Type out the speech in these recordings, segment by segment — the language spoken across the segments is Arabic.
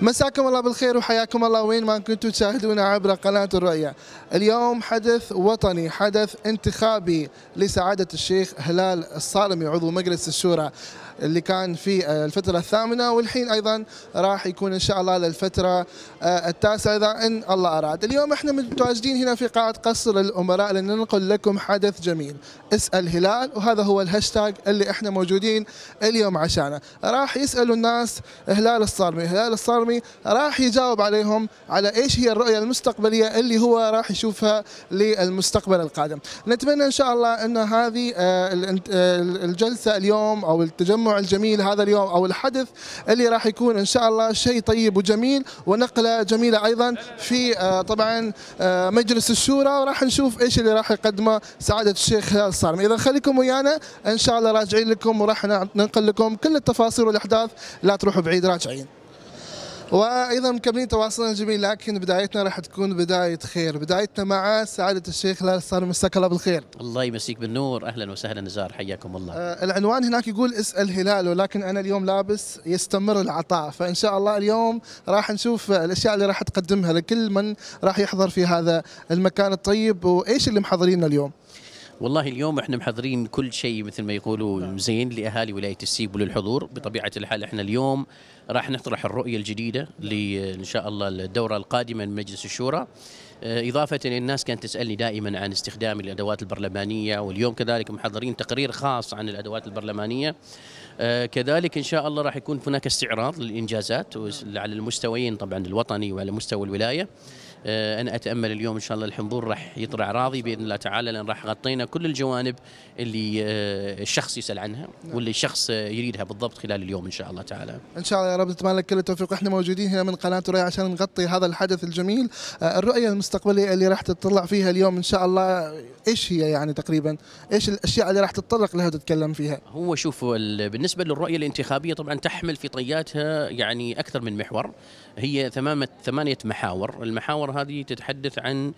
مساكم الله بالخير وحياكم الله وين ما كنتم تشاهدونا عبر قناة الرؤية اليوم حدث وطني حدث انتخابي لسعادة الشيخ هلال الصارمي عضو مجلس الشورى اللي كان في الفترة الثامنة والحين أيضا راح يكون إن شاء الله للفترة آه، التاسعة إذا إن الله أراد اليوم إحنا متواجدين هنا في قاعة قصر الأمراء لننقل لكم حدث جميل اسأل هلال وهذا هو الهاشتاج اللي إحنا موجودين اليوم عشانه راح يسألوا الناس هلال الصارمي هلال الصارمي الحكومي راح يجاوب عليهم على ايش هي الرؤيه المستقبليه اللي هو راح يشوفها للمستقبل القادم نتمنى ان شاء الله ان هذه آه، الجلسه اليوم او التجمع الجميل هذا اليوم او الحدث اللي راح يكون ان شاء الله شيء طيب وجميل ونقله جميله ايضا في آه، طبعا آه، مجلس الشورى وراح نشوف ايش اللي راح يقدمه سعاده الشيخ هلال الصارمي اذا خليكم ويانا ان شاء الله راجعين لكم وراح نعم، ننقل لكم كل التفاصيل والاحداث لا تروحوا بعيد راجعين وايضا مكملين تواصلنا الجميل لكن بدايتنا راح تكون بدايه خير، بدايتنا مع سعاده الشيخ لا صار مساك الله بالخير. الله يمسيك بالنور، اهلا وسهلا نزار حياكم الله. آه العنوان هناك يقول اسال هلال ولكن انا اليوم لابس يستمر العطاء، فان شاء الله اليوم راح نشوف الاشياء اللي راح تقدمها لكل من راح يحضر في هذا المكان الطيب وايش اللي محضرينه اليوم. والله اليوم احنا محضرين كل شيء مثل ما يقولوا نعم. زين لاهالي ولايه السيب وللحضور بطبيعه الحال احنا اليوم راح نطرح الرؤيه الجديده ان شاء الله الدوره القادمه من مجلس الشورى آه، إضافة إلى الناس كانت تسألني دائما عن استخدام الأدوات البرلمانية واليوم كذلك محضرين تقرير خاص عن الأدوات البرلمانية آه، كذلك إن شاء الله راح يكون هناك استعراض للإنجازات على المستويين طبعا الوطني وعلى مستوى الولاية آه، انا اتامل اليوم ان شاء الله الحضور راح يطلع راضي باذن الله تعالى لان راح غطينا كل الجوانب اللي آه، الشخص يسال عنها نعم. واللي الشخص آه، يريدها بالضبط خلال اليوم ان شاء الله تعالى. ان شاء الله يا رب نتمنى لك كل التوفيق احنا موجودين هنا من قناه رؤيا عشان نغطي هذا الحدث الجميل الرؤيه المستقبليه اللي راح تطلع فيها اليوم ان شاء الله ايش هي يعني تقريبا؟ ايش الاشياء اللي راح تتطرق لها وتتكلم فيها؟ هو شوف بالنسبه للرؤيه الانتخابيه طبعا تحمل في طياتها يعني اكثر من محور هي ثمانيه محاور، المحاور الصور هذه تتحدث عن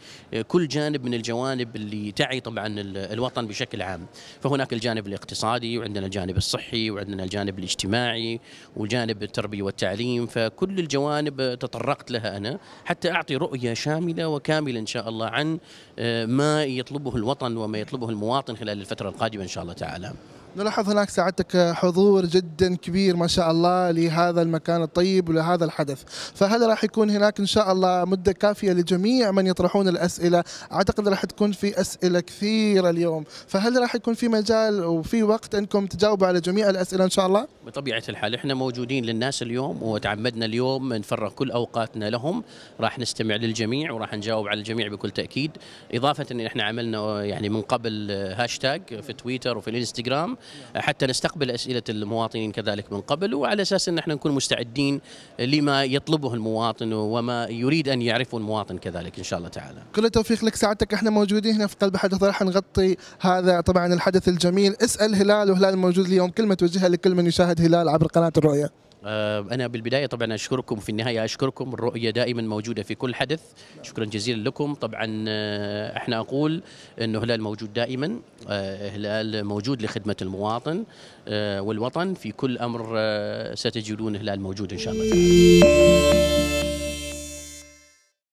كل جانب من الجوانب اللي تعي طبعا الوطن بشكل عام فهناك الجانب الاقتصادي وعندنا الجانب الصحي وعندنا الجانب الاجتماعي وجانب التربية والتعليم فكل الجوانب تطرقت لها أنا حتى أعطي رؤية شاملة وكاملة إن شاء الله عن آه، ما يطلبه الوطن وما يطلبه المواطن خلال الفترة القادمة إن شاء الله تعالى نلاحظ هناك سعادتك حضور جدا كبير ما شاء الله لهذا المكان الطيب ولهذا الحدث فهل راح يكون هناك ان شاء الله مده كافيه لجميع من يطرحون الاسئله اعتقد راح تكون في اسئله كثيره اليوم فهل راح يكون في مجال وفي وقت انكم تجاوبوا على جميع الاسئله ان شاء الله بطبيعه الحال احنا موجودين للناس اليوم وتعمدنا اليوم نفرغ كل اوقاتنا لهم راح نستمع للجميع وراح نجاوب على الجميع بكل تاكيد اضافه ان احنا عملنا يعني من قبل هاشتاج في تويتر وفي الانستغرام حتى نستقبل اسئله المواطنين كذلك من قبل وعلى اساس ان احنا نكون مستعدين لما يطلبه المواطن وما يريد ان يعرفه المواطن كذلك ان شاء الله تعالى. كل التوفيق لك سعادتك احنا موجودين هنا في قلب حدث راح نغطي هذا طبعا الحدث الجميل اسال هلال وهلال موجود اليوم كلمه توجهها لكل من يشاهد هلال عبر قناه الرؤيه. آه، أنا بالبداية طبعا أشكركم في النهاية أشكركم الرؤية دائما موجودة في كل حدث شكرا جزيلا لكم طبعا آه، احنا أقول أنه هلال موجود دائما آه، هلال موجود لخدمة المواطن والوطن في كل أمر ستجدون هلال موجود إن شاء الله